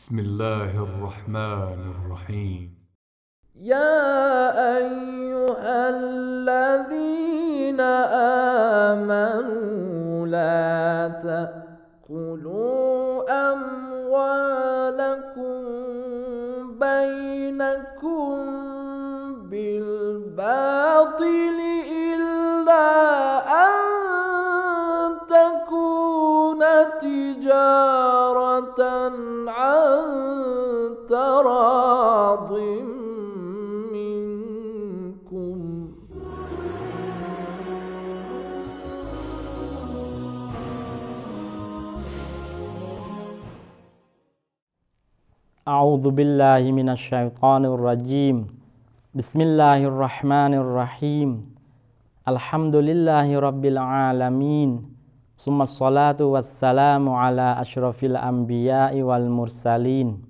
بسم الله الرحمن الرحيم يا أيها الذين آمنوا لا تأكلوا أموالكم بينكم بالباطل راض منكم أعوذ بالله من الشيطان الرجيم بسم الله الرحمن الرحيم الحمد لله رب العالمين ثم الصلاة والسلام على أشرف الأنبياء والمرسلين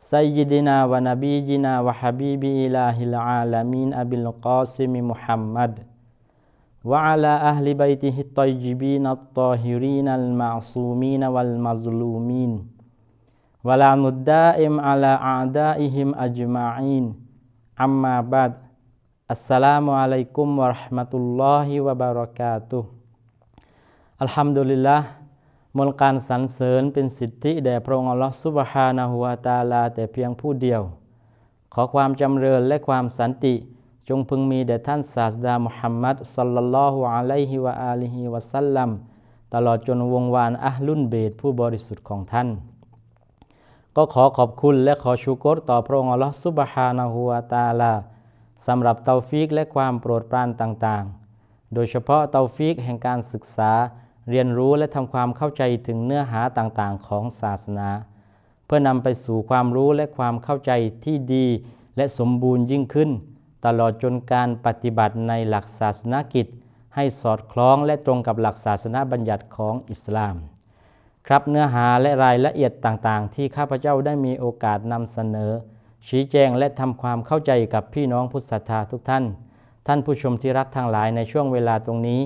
سيدنا ونبينا وحبيب إله العالمين أبي القاسم محمد وعلى أهل بيته الطيبين الطاهرين المعصومين والمظلومين ولعن الدائم على أعدائهم أجمعين أما بعد السلام عليكم ورحمة الله وبركاته الحمد لله มนการสรรเสริญเป็นสิทธิแด่พระองค์อัลลอฮฺสุบฮานาหัวตาลา แต่เพียงผู้เดียว ขอความจำเริญและความสันติจงพึงมีแด่ท่าน ศาสดามุฮัมมัดสัลลัลลอฮุอะลัยฮิวะอาลิฮิวะสัลลัมตลอดจนวงวานอัลุนเบตผู้บริสุทธิ์ของท่าน ก็ขอขอบคุณและขอชูกรต่อพระองค์อัลลอฮฺสุบฮานาหัวตาลาสำหรับเตาฟิกและความโปรดปรานต่าง ๆ โดยเฉพาะเตาฟิกแห่งการศึกษาเรียนรู้และทำความเข้าใจถึงเนื้อหาต่างๆ ของศาสนา เพื่อนำไปสู่ความรู้และความเข้าใจที่ดีและสมบูรณ์ยิ่งขึ้น ตลอดจนการปฏิบัติในหลักศาสนากิจ ให้สอดคล้องและตรงกับหลักศาสนาบัญญัติของอิสลาม ครับเนื้อหาและรายละเอียดต่างๆ ที่ข้าพเจ้าได้มีโอกาสนำเสนอชี้แจงและทำความเข้าใจกับพี่น้องพุทธศรัทธาทุกท่าน ท่านผู้ชมที่รักทางหลายในช่วงเวลาตรงนี้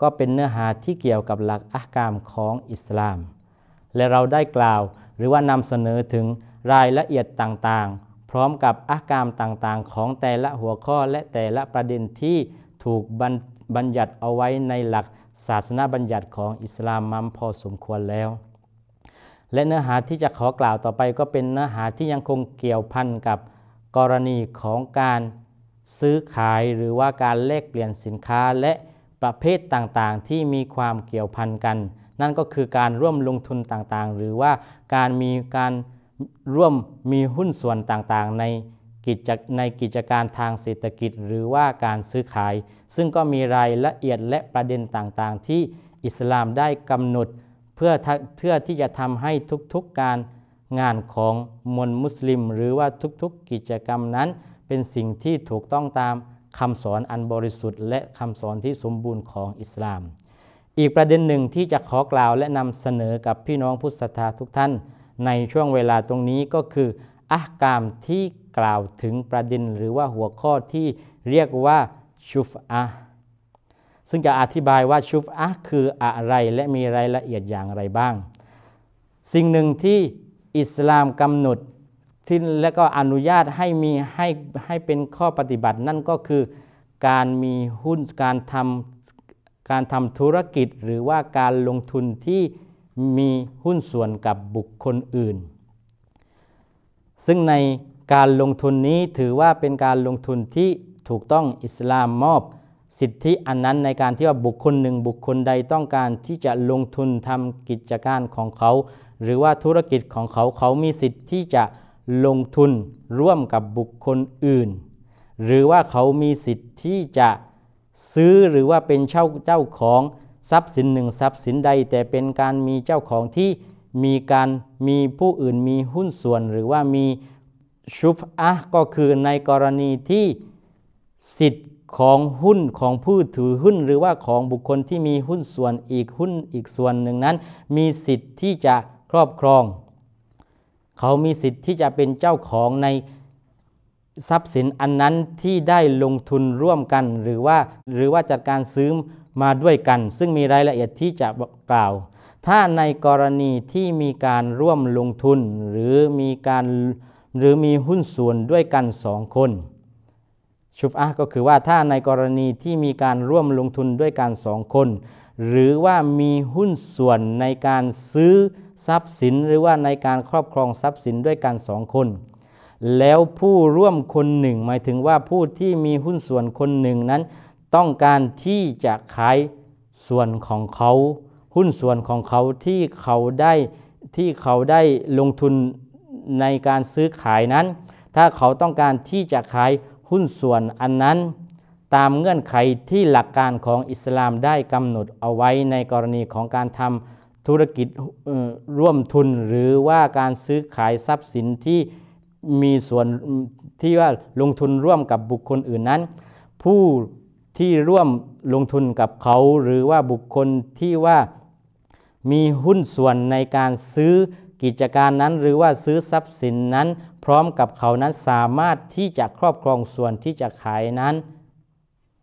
ก็เป็นเนื้อหาที่เกี่ยวกับหลักอักามของอิสลาม และเราได้กล่าวหรือว่านำเสนอถึงรายละเอียดต่างๆ พร้อมกับอักามต่างๆ ของแต่ละหัวข้อและแต่ละประเด็นที่ถูกบัญญัติเอาไว้ในหลักศาสนาบัญญัติของอิสลามมัมพอสมควรแล้ว และเนื้อหาที่จะขอกล่าวต่อไปก็เป็นเนื้อหาที่ยังคงเกี่ยวพันกับกรณีของการซื้อขายหรือว่าการแลกเปลี่ยนสินค้าและประเภทต่างๆที่มีความเกี่ยวพันกัน นั่นก็คือการร่วมลงทุนต่างๆ หรือว่าการมีการร่วมมีหุ้นส่วนต่างๆในกิจในกิจการทางเศรษฐกิจ หรือว่าการซื้อขาย ซึ่งก็มีรายละเอียดและประเด็นต่างๆ ที่อิสลามได้กำหนดเพื่อเพื่อที่จะทำให้ทุกๆการงานของมวลมุสลิม หรือว่าทุกๆกิจกรรมนั้นเป็นสิ่งที่ถูกต้องตามคำสอนอันบริสุทธิ์ และคำสอนที่สมบูรณ์ของอิสลาม อีกประเด็นหนึ่งที่จะขอกล่าว และนำเสนอกับพี่น้องผู้ศรัทธาทุกท่านในช่วงเวลาตรงนี้ก็คืออักามที่กล่าวถึงประเด็นหรือว่าหัวข้อที่เรียกว่าชุฟอะซึ่งจะอธิบายว่าชุฟอะคืออะไรและมีรายละเอียดอย่างไรบ้าง สิ่งหนึ่งที่อิสลามกำหนดที่และก็อนุญาตให้มีให้ให้เป็นข้อปฏิบัตินั่นก็คือ การมีหุ้นการทำการทำธุรกิจหรือว่าการลงทุนที่มีหุ้นส่วนกับบุคคลอื่น ซึ่งในการลงทุนนี้ถือว่าเป็นการลงทุนที่ถูกต้องอิสลามมอบ สิทธิอันนั้นในการที่ว่าบุคคลหนึ่งบุคคลใดต้องการที่จะลงทุนทำกิจการของเขา หรือว่าธุรกิจของเขาเขามีสิทธิ์ที่จะลงทุนร่วมกับบุคคลอื่น หรือว่าเขามีสิทธิ์ที่จะซื้อหรือว่าเป็นเช่าเจ้าของทรัพย์สินหนึ่งทรัพย์สินใดแต่เป็นการมีเจ้าของที่มีการมีผู้อื่นมีหุ้นส่วนหรือว่ามีชุฟอะก็คือในกรณีที่สิทธิ์ของหุ้นของผู้ถือหุ้นหรือว่าของบุคคลที่มีหุ้นส่วนอีกหุ้นอีกส่วนหนึ่งนั้น มีสิทธิ์ที่จะครอบครองเขามีสิทธิ์ที่จะเป็นเจ้าของในทรัพย์สินอันนั้นที่ได้ลงทุนร่วมกัน หรือว่าหรือว่าจัดการซื้อมาด้วยกัน ซึ่งมีรายละเอียดที่จะกล่าว ถ้าในกรณีที่มีการร่วมลงทุนหรือมีการหรือมีหุ้นส่วนด้วยกันสองคนชุฟอะก็คือว่าถ้าในกรณีที่มีการร่วมลงทุนด้วยกันสองคน หรือว่ามีหุ้นส่วนในการซื้อทรัพย์สินหรือว่าในการครอบครองทรัพย์สินด้วยกันสองคน แล้วผู้ร่วมคนหนึ่ง หมายถึงว่าผู้ที่มีหุ้นส่วนคนหนึ่งนั้น ต้องการที่จะขาย ส่วนของเขา หุ้นส่วนของเขาที่เขาได้ที่เขาได้ลงทุนในการซื้อขายนั้น ถ้าเขาต้องการที่จะขาย หุ้นส่วนอันนั้น ตามเงื่อนไขที่หลักการของอิสลามได้กำหนดเอาไว้ในกรณีของการทำธุรกิจร่วมทุนหรือว่าการซื้อขายทรัพย์สินที่มีส่วนที่ว่าลงทุนร่วมกับบุคคลอื่นนั้น ผู้ที่ร่วมลงทุนกับเขาหรือว่าบุคคลที่ว่ามีหุ้นส่วนในการซื้อกิจการนั้น หรือว่าซื้อทรัพย์สินนั้น พร้อมกับเขานั้นสามารถที่จะครอบครองส่วนที่จะขายนั้น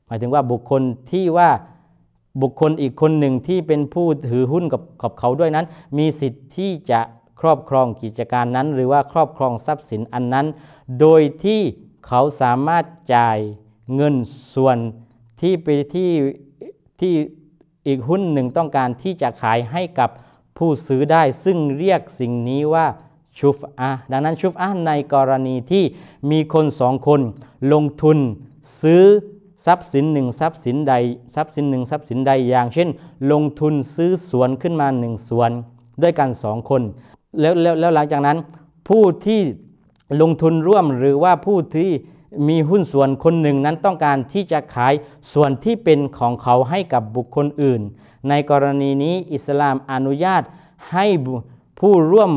หมายถึงว่าบุคคลที่ว่าบุคคลอีกคนหนึ่งที่เป็นผู้ถือหุ้นกับขอบเขาด้วยนั้น มีสิทธิ์ที่จะครอบครองกิจการนั้นหรือว่าครอบครองทรัพย์สินอันนั้น โดยที่เขาสามารถจ่ายเงินส่วนที่ไปที่ที่อีกหุ้นหนึ่งต้องการที่จะขายให้กับผู้ซื้อได้ ซึ่งเรียกสิ่งนี้ว่าชุฟอาดังนั้นชุฟอาในกรณีที่มีคนสองคน ลงทุนซื้อทรัพย์สินหนึ่งทรัพย์สินใดทรัพย์สินหนึ่งทรัพย์สินใดอย่างเช่น ลงทุนซื้อสวนขึ้นมาหนึ่งสวน ด้วยกันสองคนแล้วแล้วหลังจากนั้น ผู้ที่ลงทุนร่วมหรือว่าผู้ที่มีหุ้นส่วนคนหนึ่งนั้นต้องการที่จะขายส่วนที่เป็นของเขาให้กับบุคคลอื่น ในกรณีนี้อิสลามอนุญาตให้ผู้ร่วม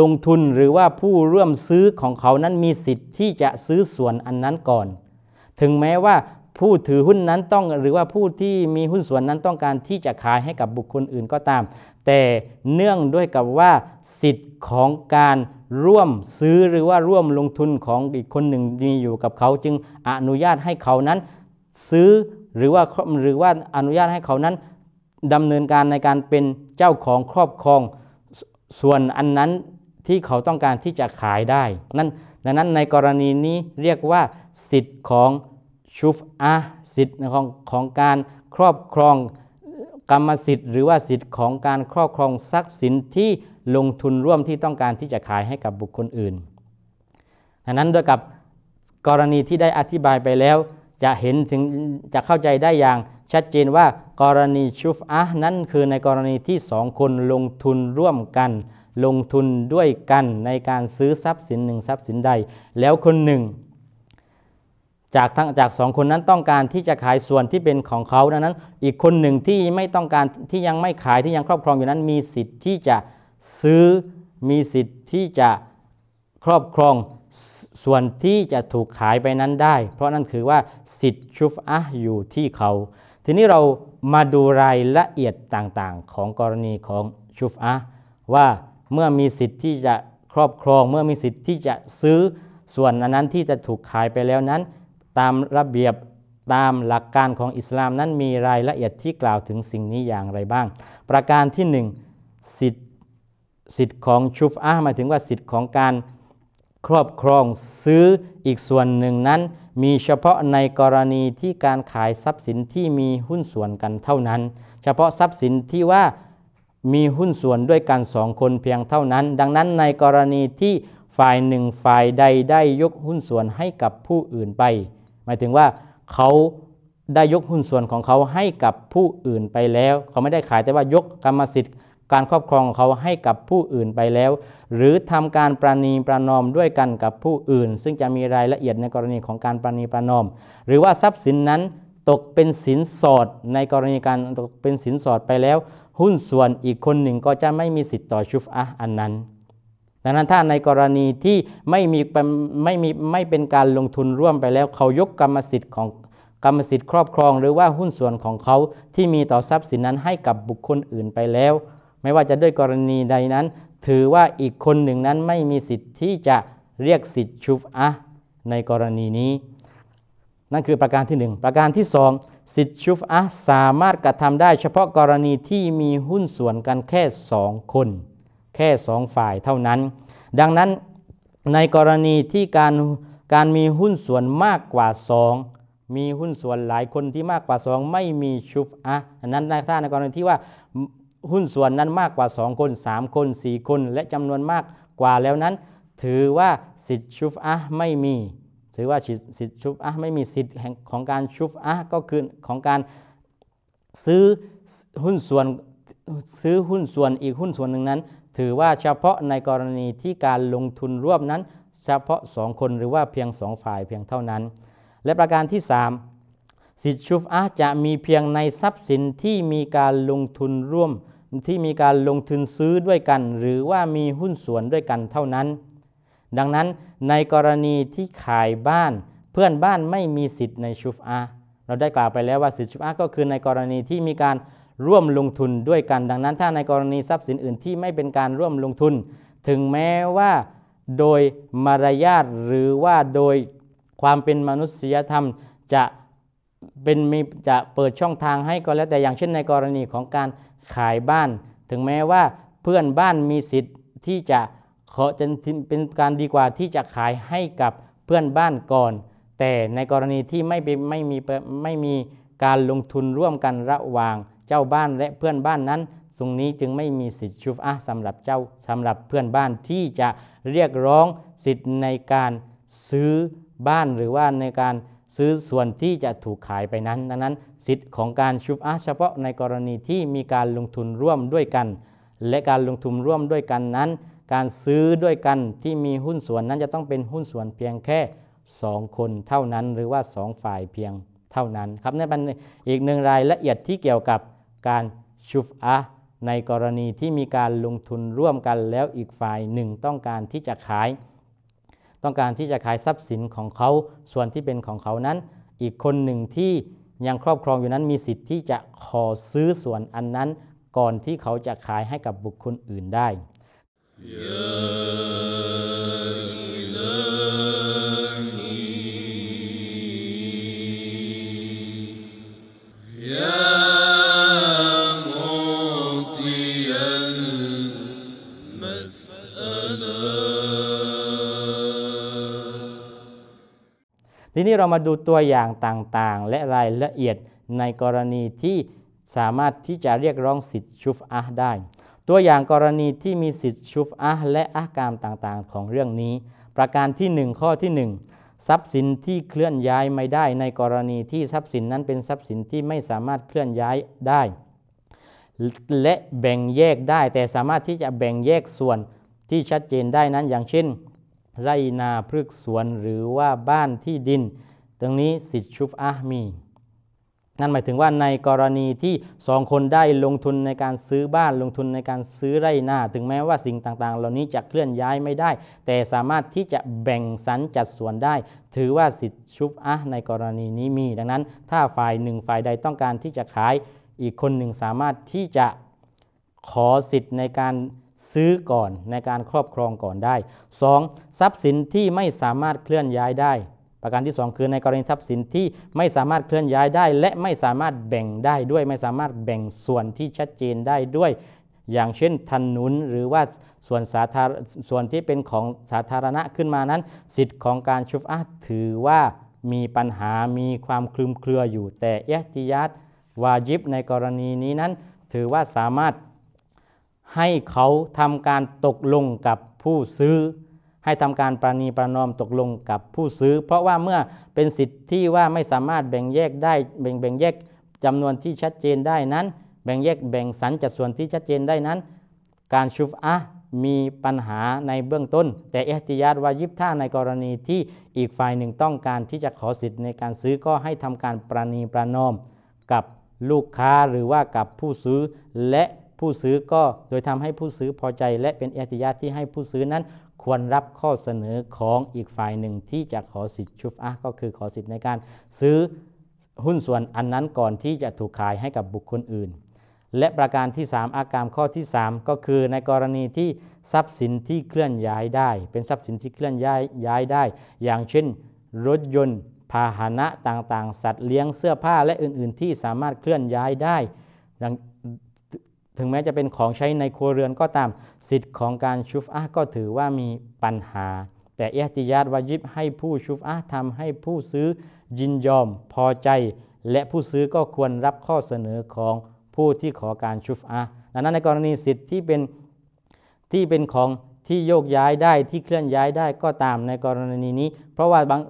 ลงทุนหรือว่าผู้ร่วมซื้อของเขานั้นมีสิทธิ์ที่จะซื้อส่วนอันนั้นก่อน ถึงแม้ว่าผู้ถือหุ้นนั้นต้องหรือว่าผู้ที่มีหุ้นส่วนนั้นต้องการที่จะขายให้กับบุคคลอื่นก็ตาม แต่เนื่องด้วยกับว่าสิทธิ์ของการร่วมซื้อหรือว่าร่วมลงทุนของอีกคนหนึ่งมีอยู่กับเขาจึงอนุญาตให้เขานั้น ซื้อหรือว่าหรือว่าอนุญาตให้เขานั้นดำเนินการในการเป็นเจ้าของครอบครองส่วนอันนั้นที่เขาต้องการที่จะขายได้นั่นดังนั้นในกรณีนี้เรียกว่าสิทธิ์ของชุฟอะสิทธิ์ของของการครอบครองกรรมสิทธิ์หรือว่าสิทธิ์ของการครอบครองทรัพย์สินที่ลงทุนร่วมที่ต้องการที่จะขายให้กับบุคคลอื่น ดังนั้นด้วยกับกรณีที่ได้อธิบายไปแล้ว จะเห็นถึงจะเข้าใจได้อย่าง ชัดเจนว่ากรณีชุฟอะนั้นคือในกรณีที่สองคนลงทุนร่วมกัน ลงทุนด้วยกันในการซื้อทรัพย์สินหนึ่งทรัพย์สินใดแล้วคนหนึ่งจากทั้งจากสองคนนั้นต้องการที่จะขายส่วนที่เป็นของเขาดังนั้น อีกคนหนึ่งที่ไม่ต้องการที่ยังไม่ขายที่ยังครอบครองอยู่นั้น มีสิทธิ์ที่จะซื้อ มีสิทธิ์ที่จะครอบครองส่วนที่จะถูกขายไปนั้นได้ เพราะนั่นคือว่าสิทธิ์ชุฟอะอยู่ที่เขา ทีนี้เรามาดูรายละเอียดต่างๆ ของกรณีของชุฟอะว่าเมื่อมีสิทธิ์ที่จะครอบครอง เมื่อมีสิทธิ์ที่จะซื้อส่วนนั้นที่จะถูกขายไปแล้วนั้นตามระเบียบตามหลักการของอิสลามนั้นมีรายละเอียดที่กล่าวถึงสิ่งนี้อย่างไรบ้าง ประการที่ 1 สิทธิสิทธิ์ของชุฟอาหมายถึงว่าสิทธิ์ของการครอบครองซื้ออีกส่วนหนึ่งนั้น มีเฉพาะในกรณีที่การขายทรัพย์สินที่มีหุ้นส่วนกันเท่านั้น เฉพาะทรัพย์สินที่ว่ามีหุ้นส่วนด้วยกันสองคนเพียงเท่านั้น ดังนั้นในกรณีที่ฝ่ายหนึ่งฝ่ายใดได้ยกหุ้นส่วนให้กับผู้อื่นไปหมายถึงว่าเขาได้ยกหุ้นส่วนของเขาให้กับผู้อื่นไปแล้วเขาไม่ได้ขายแต่ว่ายกกรรมสิทธิ์การครอบครองของเขาให้กับผู้อื่นไปแล้ว หรือทำการประนีประนอมด้วยกันกับผู้อื่น ซึ่งจะมีรายละเอียดในกรณีของการประนีประนอม หรือว่าทรัพย์สินนั้นตกเป็นสินสอดในกรณีการตกเป็นสินสอดไปแล้ว หุ้นส่วนอีกคนหนึ่งก็จะไม่มีสิทธิ์ต่อชุฟอะอันนั้นดังนั้นถ้าในกรณีที่ไม่มีไม่มีไม่เป็นการลงทุนร่วมไปแล้ว เขายกกรรมสิทธิ์ของกรรมสิทธิ์ครอบครองหรือว่าหุ้นส่วนของเขาที่มีต่อทรัพย์สินนั้นให้กับบุคคลอื่นไปแล้ว ไม่ว่าจะด้วยกรณีใดนั้น ถือว่าอีกคนหนึ่งนั้นไม่มีสิทธิ์ที่จะเรียกสิทธิ์ชุบอะในกรณีนี้ นั่นคือประการที่ 1 ประการที่ 2 สิทธิ์ชุบอะสามารถกระทำได้เฉพาะกรณีที่มีหุ้นส่วนกันแค่2คนแค่สองฝ่ายเท่านั้น ดังนั้นในกรณีที่การการมีหุ้นส่วนมากกว่าสองมีหุ้นส่วนหลายคนที่มากกว่าสองไม่มีชุบอะนั้นในถ้าในกรณีที่ว่าหุ้นส่วนนั้นมากกว่าสองคน 3 คน 4 คนและจำนวนมากกว่าแล้วนั้น ถือว่าสิทธิชุบอะไม่มี ถือว่าสิทธิชุบอะไม่มีสิทธิของการชุบอะก็คือของการซื้อหุ้นส่วนซื้อหุ้นส่วนอีกหุ้นส่วนหนึ่งนั้นถือว่าเฉพาะในกรณีที่การลงทุนร่วมนั้น เฉพาะ2คนหรือว่าเพียง2ฝ่ายเพียงเท่านั้นและประการที่ 3 สิทธิชุฟอาจะมีเพียงในทรัพย์สินที่มีการลงทุนร่วมที่มีการลงทุนซื้อด้วยกัน หรือว่ามีหุ้นส่วนด้วยกันเท่านั้น ดังนั้นในกรณีที่ขายบ้านเพื่อนบ้านไม่มีสิทธิ์ในชุฟอาเราได้กล่าวไปแล้วว่าสิทธิชุฟอาก็คือในกรณีที่มีการร่วมลงทุนด้วยกัน ดังนั้น ถ้าในกรณีทรัพย์สินอื่นที่ไม่เป็นการร่วมลงทุน ถึงแม้ว่าโดยมารยาทหรือว่าโดยความเป็นมนุษยธรรมจะเป็นมีจะเปิดช่องทางให้ก็แล้วแต่อย่างเช่นในกรณีของการขายบ้าน ถึงแม้ว่าเพื่อนบ้านมีสิทธิ์ที่จะขอจะเป็นการดีกว่าที่จะขายให้กับเพื่อนบ้านก่อน แต่ในกรณีที่ไม่ไม่มีไม่มีการลงทุนร่วมกันระหว่างเจ้าบ้านและเพื่อนบ้านนั้นตรงนี้จึงไม่มีสิทธิชุฟอะสำหรับเจ้าสำหรับเพื่อนบ้านที่จะเรียกร้องสิทธิ์ในการซื้อบ้านหรือว่าในการซื้อส่วนที่จะถูกขายไปนั้น ดังนั้น สิทธิ์ของการชุบอาเฉพาะในกรณีที่มีการลงทุนร่วมด้วยกัน และการลงทุนร่วมด้วยกันนั้น การซื้อด้วยกันที่มีหุ้นส่วนนั้นจะต้องเป็นหุ้นส่วนเพียงแค่2คนเท่านั้นหรือว่า2ฝ่ายเพียงเท่านั้นครับน่นเป็นอีกหนึ่งรายละเอียดที่เกี่ยวกับการชุฟอะในกรณีที่มีการลงทุนร่วมกันแล้วอีกฝ่ายหนึ่งต้องการที่จะขาย ต้องการที่จะขายทรัพย์สินของเขาส่วนที่เป็นของเขานั้น อีกคนหนึ่งที่ยังครอบครองอยู่นั้นมีสิทธิ์ที่จะขอซื้อส่วนอันนั้น ก่อนที่เขาจะขายให้กับบุคคลอื่นได้ yeah. ทีนี้เรามาดูตัวอย่างต่างๆ และรายละเอียดในกรณีที่สามารถที่จะเรียกร้องสิทธิชุฟอะได้ ตัวอย่างกรณีที่มีสิทธิชุฟอะและอากามต่างๆ ของเรื่องนี้ ประการที่ 1 ข้อที่ 1 ทรัพย์สินที่เคลื่อนย้ายไม่ได้ในกรณีที่ทรัพย์สินนั้นเป็นทรัพย์สินที่ไม่สามารถเคลื่อนย้ายได้ และแบ่งแยกได้แต่สามารถที่จะแบ่งแยกส่วนที่ชัดเจนได้นั้นอย่างเช่นไรนาพฤกษสวนหรือว่าบ้านที่ดิน ตรงนี้สิทชุฟอามี นั่นหมายถึงว่าในกรณีที่สองคนได้ลงทุนในการซื้อบ้านลงทุนในการซื้อไร่นา ถึงแม้ว่าสิ่งต่างๆ เหล่านี้จะเคลื่อนย้ายไม่ได้ แต่สามารถที่จะแบ่งสรรจัดส่วนได้ ถือว่าสิทชุฟอะในกรณีนี้มี ดังนั้นถ้าฝ่ายหนึ่งฝ่ายใดต้องการที่จะขายอีกคนหนึ่งสามารถที่จะขอสิทธิ์ในการซื้อก่อนในการครอบครองก่อนได้ 2. ทรัพย์สินที่ไม่สามารถเคลื่อนย้ายได้ ประการที่ 2 คือในกรณีทรัพย์สินที่ไม่สามารถเคลื่อนย้ายได้ และไม่สามารถแบ่งได้ด้วย ไม่สามารถแบ่งส่วนที่ชัดเจนได้ด้วย อย่างเช่นถนนหรือว่าส่วนสาธารส่วนที่เป็นของสาธารณะขึ้นมานั้น สิทธิ์ของการชุบอาถือว่ามีปัญหามีความคลุมเครืออยู่ แต่เอติยัตวาจิบในกรณีนี้นั้น ถือว่าสามารถให้เขาทำการตกลงกับผู้ซื้อ ให้ทำการประนีประนอมตกลงกับผู้ซื้อ เพราะว่าเมื่อเป็นสิทธิ์ที่ว่าไม่สามารถแบ่งแยกได้แบ่งแบ่งแยกจำนวนที่ชัดเจนได้นั้น แบ่งแยกแบ่งสรรจัดส่วนที่ชัดเจนได้นั้น การชุฟอะมีปัญหาในเบื้องต้น แต่เอติยาตวายิบท่าในกรณีที่อีกฝ่ายหนึ่งต้องการที่จะขอสิทธิ์ในการซื้อก็ให้ทำการประนีประนอม กับลูกค้าหรือว่ากับผู้ซื้อและผู้ซื้อก็โดยทำให้ผู้ซื้อพอใจ และเป็นเอิติยาที่ให้ผู้ซื้อนั้น ควรรับข้อเสนอของอีกฝ่ายหนึ่งที่จะขอสิทธิ์ชุฟอะก็คือขอสิทธิ์ในการซื้อหุ้นส่วนอันนั้นก่อนที่จะถูกขายให้กับบุคคลอื่น และประการที่ 3อาการข้อที่ 3 ก็คือในกรณีที่ทรัพย์สินที่เคลื่อนย้ายได้ เป็นทรัพย์สินที่เคลื่อนย้ายย้ายได้ อย่างเช่น รถยนต์ พาหนะต่างๆสัตว์เลี้ยงเสื้อผ้าและอื่นๆ ที่สามารถเคลื่อนย้ายได้ถึงแม้จะเป็นของใช้ในครัวเรือนก็ตามสิทธิ์ของการชุฟอะก็ถือว่ามีปัญหา แต่เอติยาตวายิบให้ผู้ชุฟอะทำให้ผู้ซื้อยินยอมพอใจ และผู้ซื้อก็ควรรับข้อเสนอของผู้ที่ขอการชุฟอะดังนั้นในกรณีสิทธิ์ที่เป็นที่เป็นของที่โยกย้ายได้ที่เคลื่อนย้ายได้ก็ตามในกรณีนี้ เพราะว่าบาง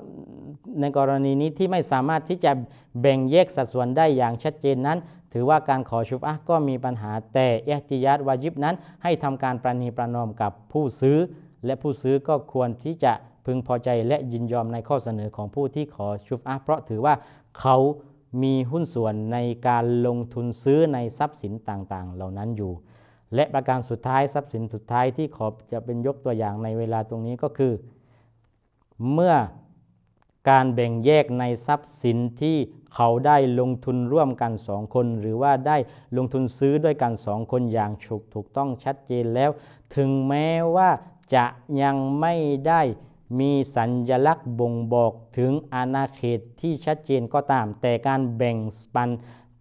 ในกรณีนี้ที่ไม่สามารถที่จะแบ่งแยกสัดส่วนได้อย่างชัดเจนนั้นถือว่าการขอชุฟอะก็มีปัญหาแต่เอติยัดวายิบนั้นให้ทำการประนีประนอมกับผู้ซื้อ และผู้ซื้อก็ควรที่จะพึงพอใจและยินยอมในข้อเสนอของผู้ที่ขอชุฟอะเพราะถือว่าเขามีหุ้นส่วนในการลงทุนซื้อในทรัพย์สินต่างๆ เหล่านั้นอยู่ และประการสุดท้ายทรัพย์สินสุดท้ายที่ขอจะเป็นยกตัวอย่างในเวลาตรงนี้ก็คือ เมื่อการแบ่งแยกในทรัพย์สินที่เขาได้ลงทุนร่วมกันสองคน หรือว่าได้ลงทุนซื้อด้วยกันสองคนอย่างถูกถูกต้องชัดเจนแล้ว ถึงแม้ว่าจะยังไม่ได้มีสัญญลักษณ์บ่งบอกถึงอาณาเขตที่ชัดเจนก็ตามแต่การแบ่งปัน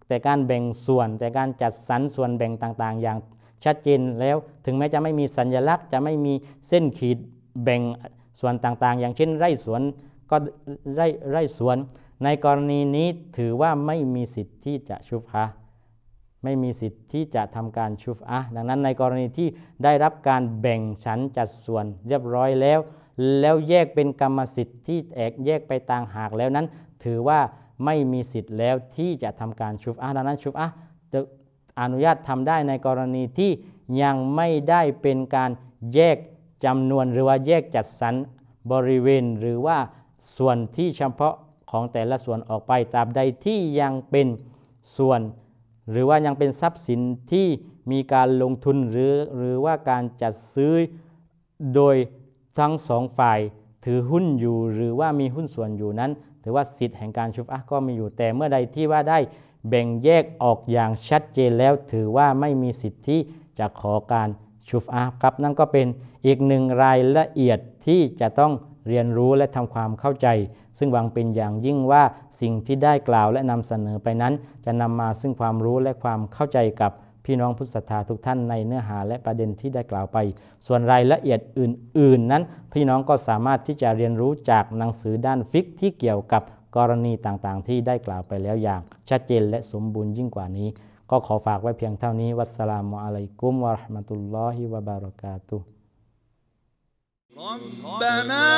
แต่การแบ่งส่วน แต่การจัดสรรส่วนแบ่งต่างๆ อย่างชัดเจนแล้ว ถึงแม้จะไม่มีสัญญลักษณ์จะไม่มีเส้นขีดแบ่งส่วนต่างๆ อย่างเช่นไร่สวนก็ไร่ไร่สวน ในกรณีนี้ถือว่าไม่มีสิทธิ์ที่จะชุบฮะไม่มีสิทธิ์ที่จะทำการชุบอะดังนั้นในกรณีที่ได้รับการแบ่งชั้นจัดส่วนเรียบร้อยแล้ว แล้วแยกเป็นกรรมสิทธิ์ที่แอกแยกไปต่างหากแล้วนั้น ถือว่าไม่มีสิทธิ์แล้วที่จะทำการชุบอะดังนั้นชุบอะจะอนุญาตทำได้ในกรณีที่ยังไม่ได้เป็นการแยกจำนวนหรือว่าแยกจัดสรรบริเวณหรือว่าส่วนที่เฉพาะของแต่ละส่วนออกไปตราบใดที่ยังเป็นส่วน หรือว่ายังเป็นทรัพย์สินที่มีการลงทุนหรือ หรือว่าการจัดซื้อโดยทั้งสองฝ่ายถือหุ้นอยู่ หรือว่ามีหุ้นส่วนอยู่นั้นถือว่าสิทธิ์แห่งการชุบอะก็มีอยู่ แต่เมื่อใดที่ว่าได้แบ่งแยกออกอย่างชัดเจนแล้ว ถือว่าไม่มีสิทธิ์ที่จะขอการชุบอะครับนั่นก็เป็นอีกหนึ่งรายละเอียดที่จะต้องเรียนรู้และทำความเข้าใจ ซึ่งหวังเป็นอย่างยิ่งว่าสิ่งที่ได้กล่าวและนำเสนอไปนั้น จะนำมาซึ่งความรู้และความเข้าใจกับพี่น้องพุทธศรัทธาทุกท่านในเนื้อหาและประเด็นที่ได้กล่าวไป ส่วนรายละเอียดอื่น ๆ นั้นพี่น้องก็สามารถที่จะเรียนรู้จากหนังสือด้านฟิกที่เกี่ยวกับกรณีต่างๆ ที่ได้กล่าวไปแล้วอย่าง ชัดเจนและสมบูรณ์ยิ่งกว่านี้ ก็ขอฝากไว้เพียงเท่านี้วัสสลามุอะลัยกุมวะราะห์มะตุลลอฮิวะบารากาตุฮ์